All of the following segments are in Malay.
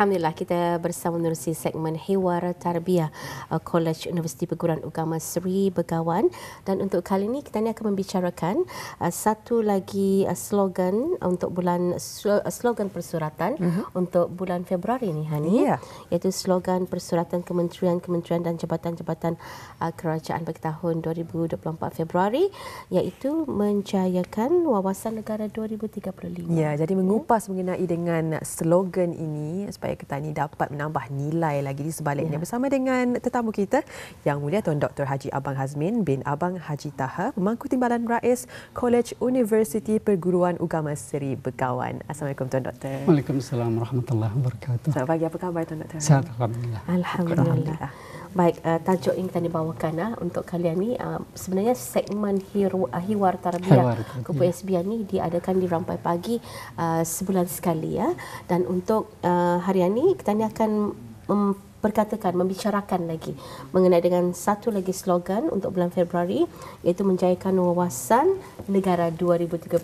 Alhamdulillah kita bersama menerusi segmen Hiwar Tarbiyah uh, College Universiti Perguruan Agama Seri Begawan dan untuk kali ini kita ni akan membicarakan uh, satu lagi uh, slogan untuk bulan slogan persuratan uh-huh. untuk bulan Februari ini Hani yeah. iaitu slogan persuratan kementerian-kementerian dan jabatan-jabatan kerajaan bagi tahun 2024 Februari iaitu menjayakan wawasan negara 2035. Ya, yeah, jadi ya. mengupas mengenai dengan slogan ini supaya supaya kita ini dapat menambah nilai lagi di sebaliknya ya. bersama dengan tetamu kita yang mulia Tuan Dr. Haji Abang Hazmin bin Abang Haji Taha pemangku timbalan rais College University Perguruan Agama Seri Begawan. Assalamualaikum Tuan Doktor. Waalaikumsalam warahmatullahi wabarakatuh. Selamat pagi apa khabar Tuan Doktor? Sehat alhamdulillah. Alhamdulillah. alhamdulillah. Baik, uh, tajuk yang kita dibawakan uh, ah, untuk kalian ni uh, sebenarnya segmen Hiru, uh, Hiwar Tarbiyah Kepu SB ni diadakan di Rampai Pagi uh, sebulan sekali. ya. Uh. Dan untuk uh, hari ini, kita ni akan memperkatakan membicarakan lagi mengenai dengan satu lagi slogan untuk bulan Februari iaitu menjayakan wawasan negara 2035.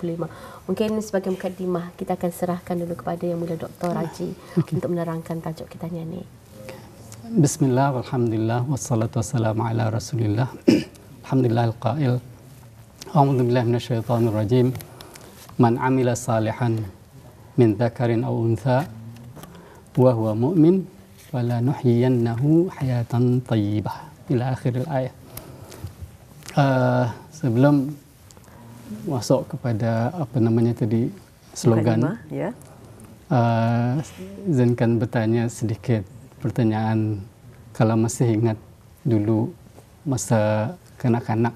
Mungkin sebagai mukadimah kita akan serahkan dulu kepada Yang Mulia Dr. Raji okay. untuk menerangkan tajuk kita ni. Bismillah, alhamdulillah, wassalatu wassalamu ala rasulillah. alhamdulillah al-qail. A'udzubillahi minasyaitonir rajim. Man 'amila salihan min dzakarin aw untha wa huwa mu'min fala nuhyiyannahu hayatan thayyibah ila akhiril ayat. Uh, ah, sebelum masuk kepada apa namanya tadi slogan ya. ah, zinkan bertanya sedikit pertanyaan kalau masih ingat dulu masa kanak-kanak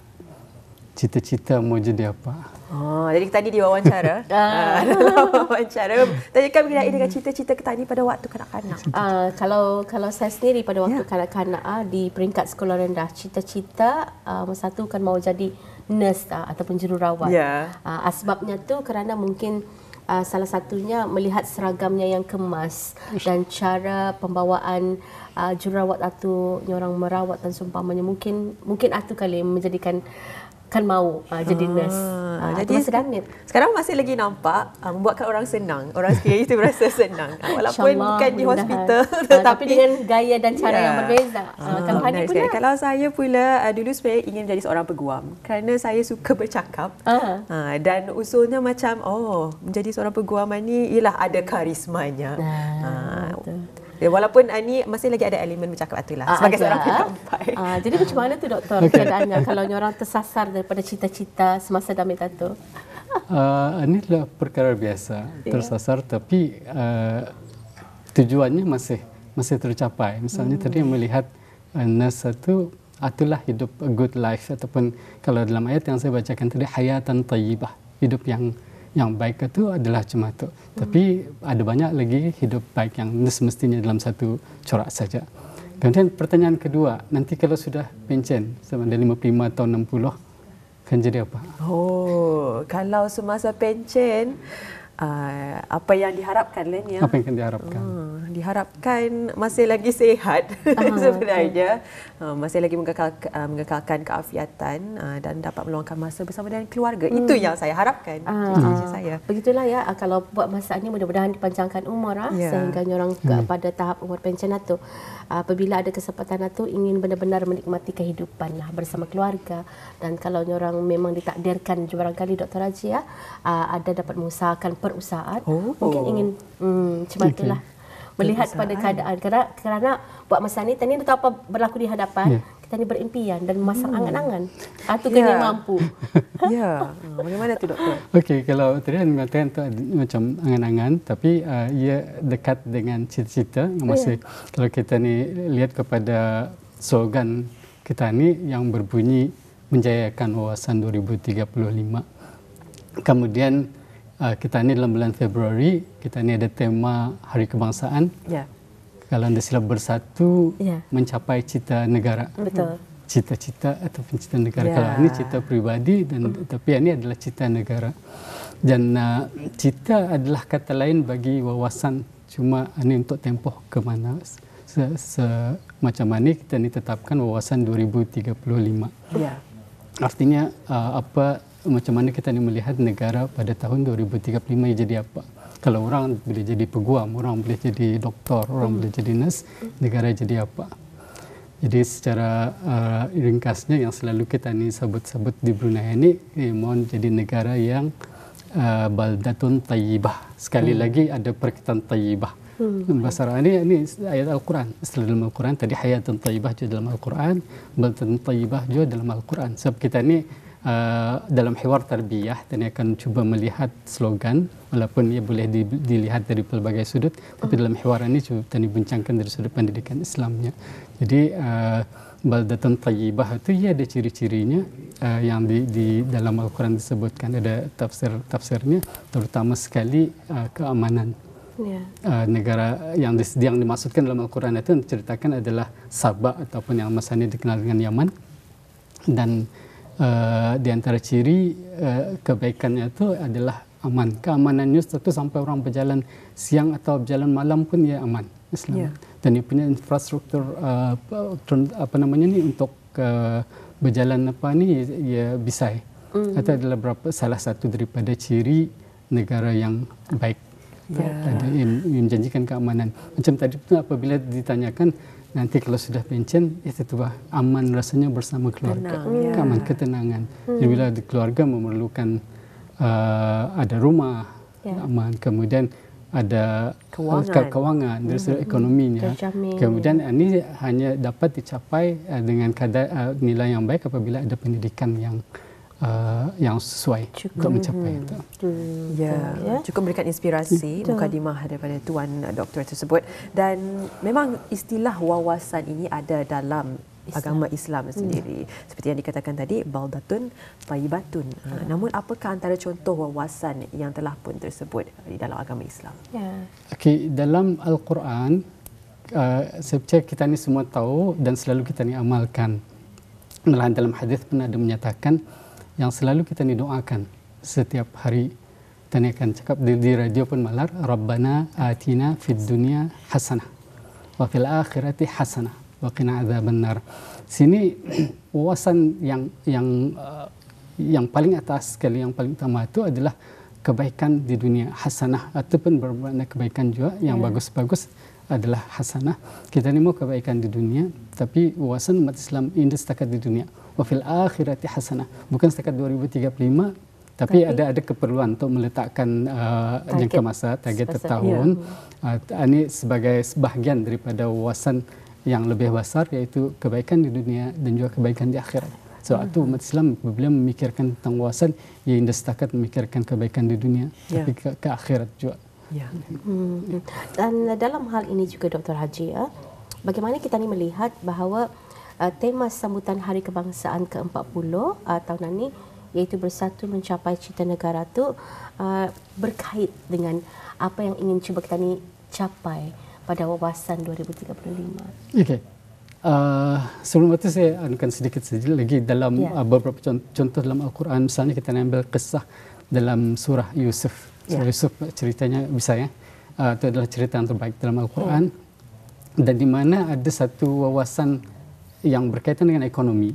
cita-cita mau jadi apa? Oh, jadi tadi diwawancara. uh, wawancara. Tanya kami kira dengan cita-cita kita tadi pada waktu kanak-kanak. Uh, kalau kalau saya sendiri pada waktu ya. kanak-kanak uh, di peringkat sekolah rendah, cita-cita uh, ah, satu kan mau jadi nurse uh, ataupun jururawat. Yeah. Ya. Uh, asbabnya tu kerana mungkin uh, salah satunya melihat seragamnya yang kemas dan cara pembawaan uh, jururawat atau orang merawat dan seumpamanya mungkin mungkin atu kali menjadikan kan mau uh, jadi uh, nurse. Uh, jadi masa kan sekarang masih lagi nampak uh, membuatkan orang senang. Orang sekiranya itu berasa senang. Walaupun Allah, bukan mudahan. di hospital uh, tetapi tapi dengan gaya dan cara yeah. yang ya. berbeza. Uh, uh, pula. Eh, kalau saya pula uh, dulu saya ingin jadi seorang peguam kerana saya suka bercakap. Uh-huh. Uh, dan usulnya macam oh menjadi seorang peguam ni ialah ada karismanya. Uh, uh, Ya, walaupun uh, ni masih lagi ada elemen bercakap itu lah. Ah, sebagai ada. seorang ah. penampai. Ah, jadi macam mana tu doktor okay. keadaannya kalau orang tersasar daripada cita-cita semasa damai tato? Uh, ah, ini adalah perkara biasa tersasar tapi uh, tujuannya masih masih tercapai. Misalnya hmm. tadi melihat uh, nurse satu atulah hidup good life ataupun kalau dalam ayat yang saya bacakan tadi hayatan tayyibah hidup yang yang baik itu adalah cuma itu. Hmm. Tapi ada banyak lagi hidup baik yang semestinya dalam satu corak saja. Kemudian pertanyaan kedua, nanti kalau sudah pencen sama ada 55 atau 60, akan jadi apa? Oh, kalau semasa pencen, uh, apa yang diharapkan Len Apa yang akan diharapkan? Hmm diharapkan masih lagi sehat uh-huh. Ah, sebenarnya uh, masih lagi mengekalkan, uh, mengekalkan keafiatan uh, dan dapat meluangkan masa bersama dengan keluarga hmm. itu yang saya harapkan uh-huh. saya begitulah ya kalau buat masa ini mudah-mudahan dipanjangkan umur ah yeah. sehingga orang hmm. pada tahap umur pencen itu lah apabila ada kesempatan itu lah ingin benar-benar menikmati kehidupan lah bersama keluarga dan kalau orang memang ditakdirkan barangkali Dr. Haji ya ada dapat mengusahakan perusahaan oh. mungkin ingin hmm, cuma itulah melihat kepada keadaan kerana kerana buat masa ni tadi tahu apa berlaku di hadapan yeah. kita ni berimpian dan masa hmm. angan-angan atau ah, yeah. kena mampu ya yeah. bagaimana tu doktor okey kalau tadi mengatakan tu macam angan-angan tapi uh, ia dekat dengan cita-cita masih yeah. kalau kita ni lihat kepada slogan kita ni yang berbunyi menjayakan wawasan 2035 kemudian Ah, kita ni dalam bulan Februari, kita ni ada tema Hari Kebangsaan. Ya. Kalau anda silap bersatu, ya. mencapai cita negara. Betul. Cita-cita atau pencita negara. Ya. Kalau ini cita pribadi, dan hmm. tapi ini adalah cita negara. Dan uh, cita adalah kata lain bagi wawasan. Cuma ini untuk tempoh ke mana. Macam mana kita ni tetapkan wawasan 2035. Ya. Artinya uh, apa macam mana kita ni melihat negara pada tahun 2035 jadi apa? Kalau orang boleh jadi peguam, orang boleh jadi doktor, orang boleh jadi nurse, negara jadi apa? Jadi secara uh, ringkasnya yang selalu kita ni sebut-sebut di Brunei ini, eh, mohon jadi negara yang uh, baldatun tayyibah. Sekali hmm. lagi ada perkataan tayyibah. Hmm. Bahasa Arab ini, ini ayat Al-Quran. Setelah dalam Al-Quran, tadi hayatun tayyibah juga dalam Al-Quran. Baldatun tayyibah juga dalam Al-Quran. Sebab kita ni uh, dalam hewar tarbiyah dan akan cuba melihat slogan walaupun ia boleh di, dilihat dari pelbagai sudut tapi dalam hewar ini cuba tani bincangkan dari sudut pendidikan Islamnya jadi uh, baldatun tayyibah itu ia ada ciri-cirinya uh, yang di, di dalam Al-Quran disebutkan ada tafsir-tafsirnya terutama sekali uh, keamanan Yeah. Ya. Uh, negara yang, dis, yang dimaksudkan dalam Al-Quran itu yang diceritakan adalah Sabah ataupun yang masa ini dikenal dengan Yaman dan Eh, di antara ciri uh, kebaikannya itu adalah aman. Keamanannya itu sampai orang berjalan siang atau berjalan malam pun ia aman. Islam. Yeah. Dan dia punya infrastruktur uh, apa namanya ni untuk uh, berjalan apa ni ia bisai. Mm. Itu adalah berapa salah satu daripada ciri negara yang baik. Yeah. Ada yang, menjanjikan keamanan. Macam tadi tu apabila ditanyakan nanti kalau sudah pencen, ya tentu aman rasanya bersama keluarga, Tenang, yeah. keamanan, ketenangan. Hmm. Jadi bila keluarga memerlukan uh, ada rumah yeah. Ya. aman, kemudian ada kewangan, kewangan dari hmm, segi hmm, hmm. ekonominya. Terjamin. Kemudian ah, ini hanya dapat dicapai ah, dengan kadar ah, nilai yang baik apabila ada pendidikan yang Uh, yang sesuai cukup. untuk mencapai hmm itu. hmm Ya, yeah. cukup memberikan inspirasi yeah. mukadimah daripada tuan uh, doktor tersebut dan memang istilah wawasan ini ada dalam Islam. agama Islam hmm. sendiri. Seperti yang dikatakan tadi baldatun tayyibatun. Yeah. Hmm. Uh, namun apakah antara contoh wawasan yang telah pun tersebut di dalam agama Islam? Yeah. Okey, dalam al-Quran uh, sebenarnya kita ni semua tahu dan selalu kita ni amalkan. Melainkan dalam hadis pun ada menyatakan yang selalu kita ni doakan setiap hari kita ni akan cakap di, di radio pun malar rabbana atina fid dunia hasanah wa fil akhirati hasanah wa qina adzabannar sini wasan yang yang uh, yang paling atas sekali yang paling utama itu adalah kebaikan di dunia hasanah ataupun bermakna kebaikan juga yang yeah. bagus-bagus adalah hasanah kita ni mau kebaikan di dunia tapi wasan umat Islam ini setakat di dunia wa fil akhirati hasanah. Bukan setakat 2035 tapi ada ada keperluan untuk meletakkan uh, jangka masa target setahun ya. uh, ini sebagai sebahagian daripada wawasan yang lebih besar iaitu kebaikan di dunia dan juga kebaikan di akhirat. So hmm. itu umat Islam belum memikirkan tentang wawasan yang tidak setakat memikirkan kebaikan di dunia yeah. tapi ke, ke akhirat juga. Yeah. Hmm. Dan dalam hal ini juga Dr. Haji ya, bagaimana kita ini melihat bahawa uh, tema sambutan Hari Kebangsaan ke-40 uh, eh, tahun ini iaitu bersatu mencapai cita negara tu uh, berkait dengan apa yang ingin cuba kita ni capai pada wawasan 2035. Okey. Uh, sebelum itu saya akan sedikit saja lagi dalam yeah. Ya. uh, beberapa contoh, contoh dalam Al-Quran misalnya kita ambil kisah dalam surah Yusuf. Ya. Surah yeah. Yusuf ceritanya bisa ya. Uh, itu adalah cerita yang terbaik dalam Al-Quran. Yeah. Dan di mana ada satu wawasan yang berkaitan dengan ekonomi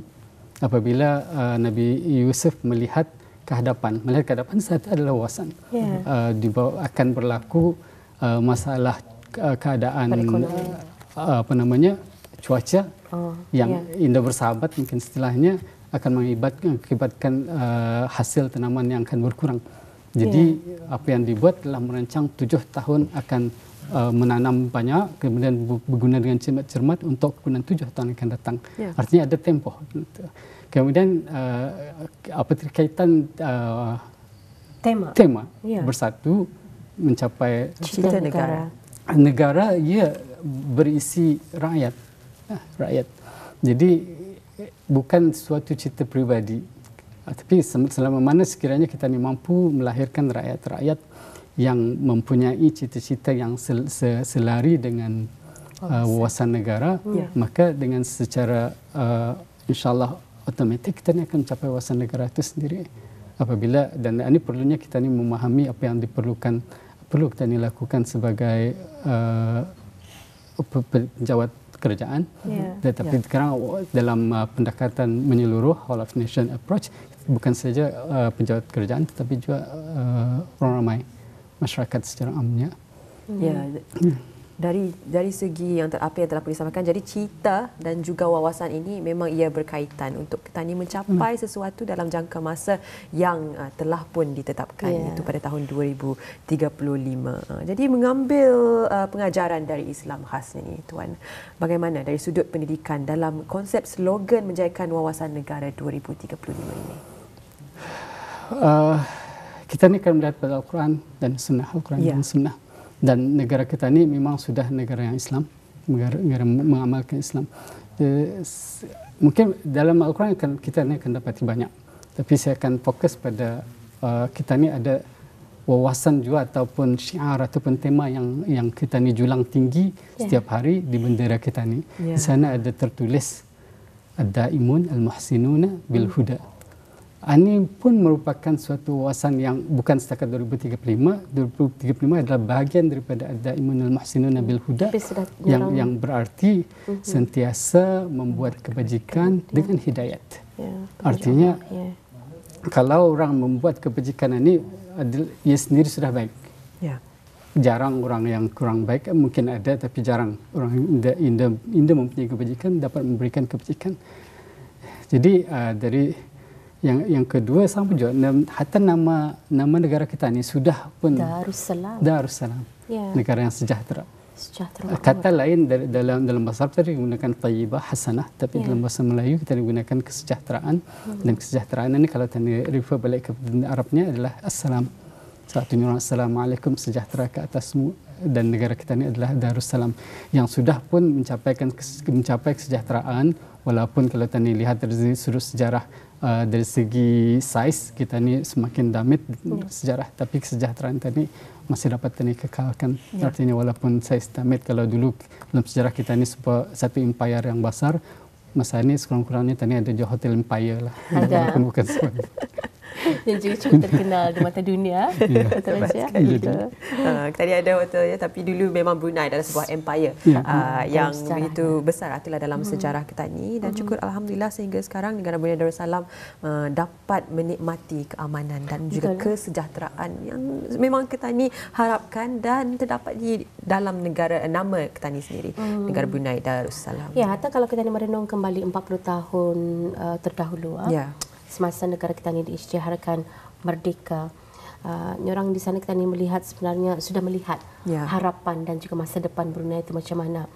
apabila uh, Nabi Yusuf melihat kehadapan, melihat kehadapan, hadapan satu adalah wawasan yeah. uh, di bawah akan berlaku uh, masalah uh, keadaan uh, apa namanya cuaca oh, yang yeah. indah bersahabat mungkin istilahnya akan mengakibatkan uh, hasil tanaman yang akan berkurang. Jadi yeah. apa yang dibuat telah merancang tujuh tahun akan uh, menanam banyak kemudian berguna dengan cermat-cermat untuk kemudian tujuh tahun akan datang. Yeah. Artinya ada tempoh. Kemudian uh, apa terkaitan uh, tema? Tema yeah. bersatu mencapai cita negara. Negara ia berisi rakyat, ah, rakyat. Jadi bukan suatu cita pribadi. Ah, tapi selama mana sekiranya kita ni mampu melahirkan rakyat-rakyat yang mempunyai cita-cita yang sel, sel, selari dengan uh, wawasan negara hmm. yeah. maka dengan secara uh, insyaallah otomatik kita ni akan mencapai wawasan negara itu sendiri apabila dan ini perlunya kita ni memahami apa yang diperlukan perlu kita ni lakukan sebagai uh, penjawat kerjaan. yeah. tetapi yeah. sekarang oh, dalam uh, pendekatan menyeluruh whole of nation approach bukan saja uh, penjawat kerjaan, tetapi juga uh, orang ramai masyarakat secara amnya. Ya. Dari dari segi yang ter, apa yang telah disampaikan, jadi cita dan juga wawasan ini memang ia berkaitan untuk kita ini mencapai hmm. sesuatu dalam jangka masa yang uh, telah pun ditetapkan yeah. itu pada tahun 2035. Uh, jadi mengambil uh, pengajaran dari Islam khas ini, tuan, bagaimana dari sudut pendidikan dalam konsep slogan menjayakan wawasan negara 2035 ini. Uh kita ni akan pada Al-Quran dan Sunnah. Al-Quran yeah. dan ya. Sunnah. Dan negara kita ini memang sudah negara yang Islam. Negara, negara mengamalkan Islam. E, mungkin dalam Al-Quran kita ini akan dapat banyak. Tapi saya akan fokus pada uh, kita ini ada wawasan juga ataupun syiar ataupun tema yang yang kita ini julang tinggi yeah. setiap hari di bendera kita ini. Yeah. Di ya. sana ada tertulis ad-daimun al-muhsinuna bil huda ini pun merupakan suatu wawasan yang bukan setakat 2035. 2035 adalah bahagian daripada ada Imanul Mahsinun Nabil Huda yang, yang berarti uh-huh. sentiasa membuat kebajikan dengan hidayat. Ya, Artinya, ya. kalau orang membuat kebajikan ini, ia sendiri sudah baik. Ya. Jarang orang yang kurang baik, mungkin ada tapi jarang orang yang indah, indah mempunyai kebajikan dapat memberikan kebajikan. Jadi uh, dari yang yang kedua sama juga hatta nama nama negara kita ni sudah pun Darussalam. Darussalam. Ya. Negara yang sejahtera. Sejahtera. Eh, kata lain dalam dalam bahasa Arab tadi menggunakan tayyibah hasanah tapi ya. dalam bahasa Melayu kita menggunakan kesejahteraan hmm. dan kesejahteraan ini kalau tadi refer balik ke Arabnya adalah assalam. Ustaz Timuran Assalamualaikum sejahtera ke atas semua dan negara kita ini adalah Darussalam yang sudah pun mencapai mencapai kesejahteraan walaupun kalau kita lihat dari sudut sejarah uh, dari segi saiz kita ini semakin damit ya. sejarah tapi kesejahteraan kita tadi masih dapat kita kekalkan ya. artinya walaupun saiz damit kalau dulu dalam sejarah kita ini satu empire yang besar masa ini sekurang-kurangnya tadi ada Johor Hotel Empire lah walaupun bukan sebagainya yang juga cukup terkenal di mata dunia yeah. Ya. Ah, tadi ada hotel ya, tapi dulu memang Brunei adalah sebuah ya. empire yeah. Ya. uh, mm yang Sejarahnya. begitu besar itulah dalam mm sejarah kita ni. dan mm cukup alhamdulillah sehingga sekarang negara Brunei Darussalam uh, dapat menikmati keamanan dan juga Betul. kesejahteraan yang memang kita ni harapkan dan terdapat di dalam negara nama kita ni sendiri mm negara Brunei Darussalam. Ya, yeah, atau kalau kita ni merenung kembali 40 tahun uh, terdahulu. Ya. Yeah semasa negara kita ini diisytiharkan merdeka. Uh, orang di sana kita ini melihat sebenarnya sudah melihat ya. harapan dan juga masa depan Brunei itu macam mana.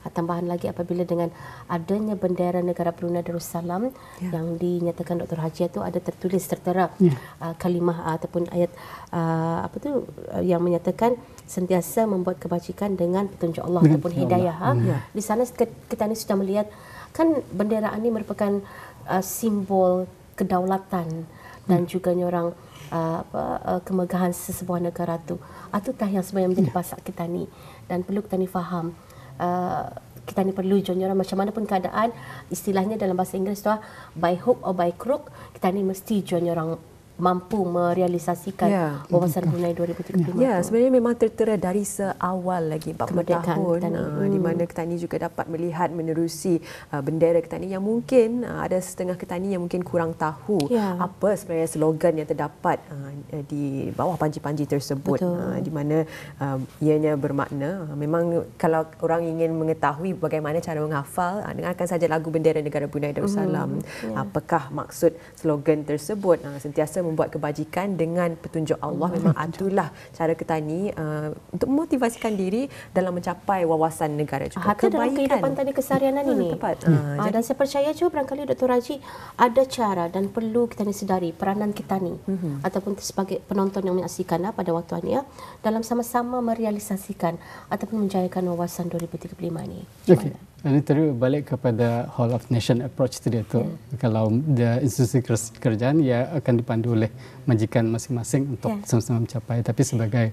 Uh, tambahan lagi apabila dengan adanya bendera negara Brunei Darussalam ya. yang dinyatakan Dr. Haji itu ada tertulis tertera ya. uh, kalimah uh, ataupun ayat uh, apa tu uh, yang menyatakan sentiasa membuat kebajikan dengan petunjuk Allah dengan ataupun hidayah. Allah. Ha? Ya. Di sana kita ini sudah melihat kan bendera ini merupakan uh, simbol kedaulatan dan hmm. juga nyorang uh, apa uh, kemegahan sesebuah negara tu. atau tak yang sebenarnya menjadi ya. pasak kita ni dan perlu kita ni faham uh, kita ni perlu join jonyoran macam mana pun keadaan istilahnya dalam bahasa Inggeris tu ah, by hook or by crook kita ni mesti join jonyoran mampu merealisasikan ya, wawasan itu. Brunei 2035. Ya, ya sebenarnya memang tertera dari seawal lagi 40 Kemerdekaan tahun hmm. di mana Ketani juga dapat melihat menerusi uh, bendera Ketani yang mungkin uh, ada setengah Ketani yang mungkin kurang tahu ya. apa sebenarnya slogan yang terdapat uh, di bawah panji-panji tersebut uh, di mana uh, ianya bermakna uh, memang kalau orang ingin mengetahui bagaimana cara menghafal uh, dengarkan saja lagu bendera negara Brunei Darussalam hmm. ya. apakah maksud slogan tersebut uh, sentiasa membuat kebajikan dengan petunjuk Allah memang itulah cara kita ni uh, untuk memotivasikan diri dalam mencapai wawasan negara juga Hata kebaikan dalam kehidupan tadi kesarianan hmm, ini tepat uh, uh, jadi, dan saya percaya juga barangkali Dr. Raji ada cara dan perlu kita ni sedari peranan kita ni uh ataupun sebagai penonton yang menyaksikan uh, pada waktu ini uh, dalam sama-sama merealisasikan ataupun menjayakan wawasan 2035 ini okay. Ini terus balik kepada Hall of Nation approach tadi itu. Hmm. Kalau the institusi kerjaan ia ya akan dipandu oleh majikan masing-masing untuk yeah. sama-sama mencapai. Tapi sebagai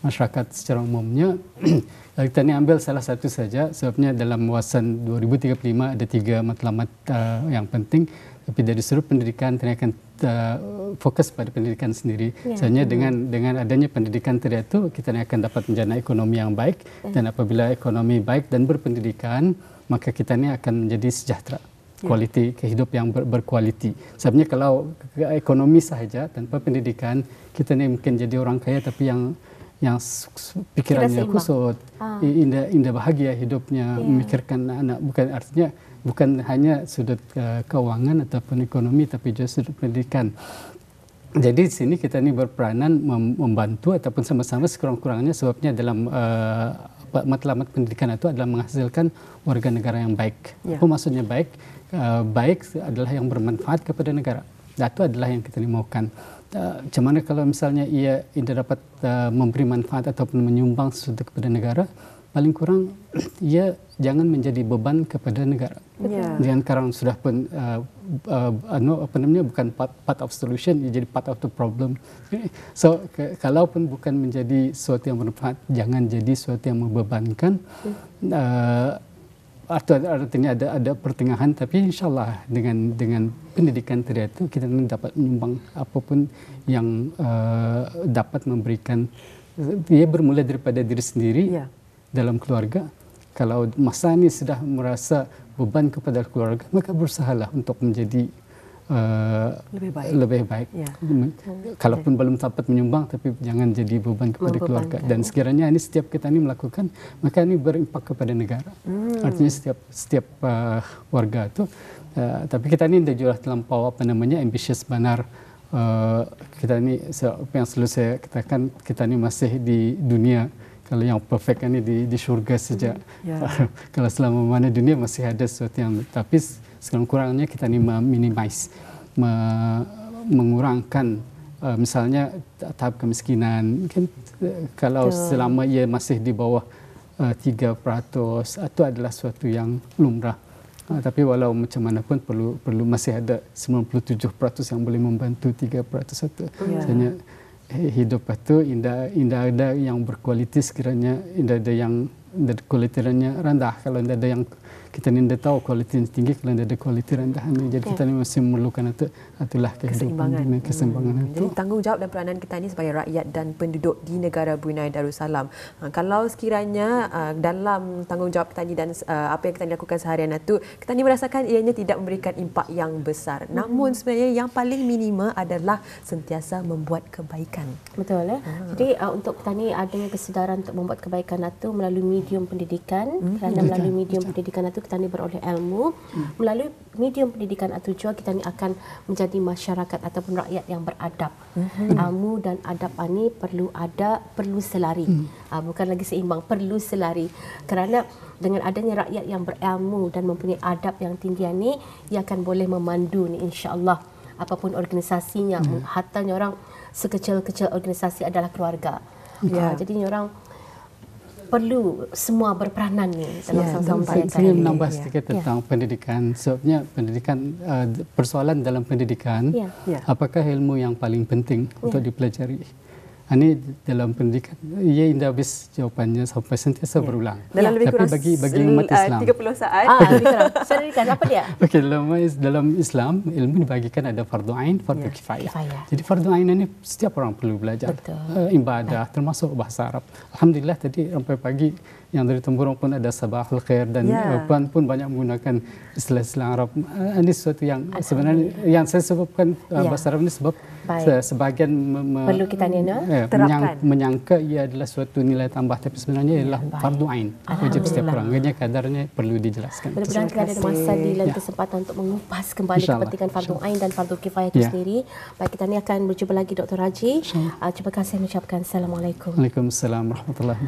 masyarakat secara umumnya, kita ni ambil salah satu saja. Sebabnya dalam wawasan 2035 ada tiga matlamat uh, yang penting. Tapi dari sudut pendidikan, ternyata uh, fokus pada pendidikan sendiri. Ya. Sebenarnya hmm. dengan dengan adanya pendidikan tadi itu kita akan dapat menjana ekonomi yang baik hmm. dan apabila ekonomi baik dan berpendidikan maka kita ni akan menjadi sejahtera ya. kualiti ya. kehidup yang ber, berkualiti. Sebabnya kalau ekonomi sahaja tanpa pendidikan kita ni mungkin jadi orang kaya tapi yang yang pikirannya kusut, ah. indah indah bahagia hidupnya ya. memikirkan anak bukan artinya bukan hanya sudut uh, kewangan ataupun ekonomi tapi juga sudut pendidikan. Jadi di sini kita ini berperanan membantu ataupun sama-sama sekurang-kurangnya sebabnya dalam uh, matlamat pendidikan itu adalah menghasilkan warga negara yang baik. Ya. Apa maksudnya baik? Uh, baik adalah yang bermanfaat kepada negara. Dan itu adalah yang kita ini maukan. Bagaimana uh, kalau misalnya ia tidak dapat uh, memberi manfaat ataupun menyumbang sesuatu kepada negara, paling kurang ia ya, jangan menjadi beban kepada negara. Yeah. Dan sekarang sudah pun uh, uh, no, apa namanya bukan part, part of solution, ia ya, jadi part of the problem. So ke, kalau pun bukan menjadi sesuatu yang bermanfaat, jangan jadi sesuatu yang membebankan. Hmm. Uh, atau ada, artinya ada ada pertengahan tapi insyaallah dengan dengan pendidikan itu kita dapat menyumbang apapun yang uh, dapat memberikan ia ya, bermula daripada diri sendiri yeah dalam keluarga kalau masa ini sudah merasa beban kepada keluarga maka berusahalah untuk menjadi uh, lebih baik lebih baik ya. kalaupun okay. belum dapat menyumbang tapi jangan jadi beban kepada keluarga ya. dan sekiranya ini setiap kita ini melakukan maka ini berimpak kepada negara hmm. artinya setiap setiap uh, warga itu uh, tapi kita ini tidak jelas power apa namanya ambitious benar uh, kita ini apa yang selalu saya katakan kita ini masih di dunia kalau yang perfect kan ni di, di syurga sejak hmm, yeah. kalau selama mana dunia masih ada sesuatu yang tapi sekarang kurangnya kita ni minimize me, mengurangkan uh, misalnya tahap kemiskinan kan kalau yeah. selama ia masih di bawah eh, tiga uh, peratus itu adalah sesuatu yang lumrah uh, tapi walau macam mana pun perlu perlu masih ada 97% yang boleh membantu 3% itu. Yeah. Misalnya, hidup itu indah indah ada yang berkualiti sekiranya indah ada yang kualitinya rendah kalau indah ada yang kita ni dah tahu kualiti yang tinggi kalau dia ada kualiti rendah ni. Jadi kita ni mesti memerlukan itu, itulah kesimbangan. kesimbangan hmm. itu. Jadi tanggungjawab dan peranan kita ni sebagai rakyat dan penduduk di negara Brunei Darussalam. Ha, kalau sekiranya uh, dalam tanggungjawab kita ni dan uh, apa yang kita ni lakukan seharian itu, kita ni merasakan ianya tidak memberikan impak yang besar. Hmm. Namun sebenarnya yang paling minima adalah sentiasa membuat kebaikan. Betul. Eh? Ha. Jadi uh, untuk kita ni adanya kesedaran untuk membuat kebaikan itu melalui medium pendidikan hmm. kerana melalui medium pendidikan itu kita ni beroleh ilmu melalui medium pendidikan atau jua kita ni akan menjadi masyarakat ataupun rakyat yang beradab. Ilmu mhm. ah, dan adab ini ah, perlu ada, perlu selari. Hmm. Ah, bukan lagi seimbang, perlu selari. Kerana dengan adanya rakyat yang berilmu dan mempunyai adab yang tinggi ini, ia akan boleh memandu ni Allah, apapun organisasinya. Hmm. Hatta orang sekecil-kecil organisasi adalah keluarga. Yeah. Ya. Jadi orang perlu semua berperanan ni dalam yeah, sama-sama saya ingin menambah sedikit ya. tentang yeah. pendidikan sebabnya pendidikan uh, persoalan dalam pendidikan yeah. Yeah. apakah ilmu yang paling penting yeah. untuk dipelajari Ah, ini dalam pendidikan ia tidak habis jawapannya sampai sentiasa ya. berulang. Dalam lebih Tapi bagi bagi umat ah, Islam. 30 saat. Ah, lebih kurang. Saya apa dia? Okey, dalam dalam Islam ilmu dibagikan ada fardu ain, fardu ya. kifayah. Jadi fardu ain ini setiap orang perlu belajar. Uh, ibadah termasuk bahasa Arab. Alhamdulillah tadi sampai pagi yang dari tempurung pun ada sabahul khair dan ya. puan pun banyak menggunakan istilah-istilah Arab. Uh, ini sesuatu yang sebenarnya yang saya sebabkan uh, bahasa Arab ini sebab Baik. Sebagian me- me- perlu kita nina eh, menyang- menyangka ia adalah suatu nilai tambah tapi sebenarnya ialah ya, Baik. fardu ain wajib setiap orang. Gaya kadarnya perlu dijelaskan. Mudah-mudahan kita ada masa di lain ya. kesempatan untuk mengupas kembali Insya kepentingan Allah. fardu ain dan fardu kifayah itu ya. sendiri. Baik kita ni akan berjumpa lagi Dr. Raji. Uh, terima kasih mengucapkan assalamualaikum. Waalaikumsalam warahmatullahi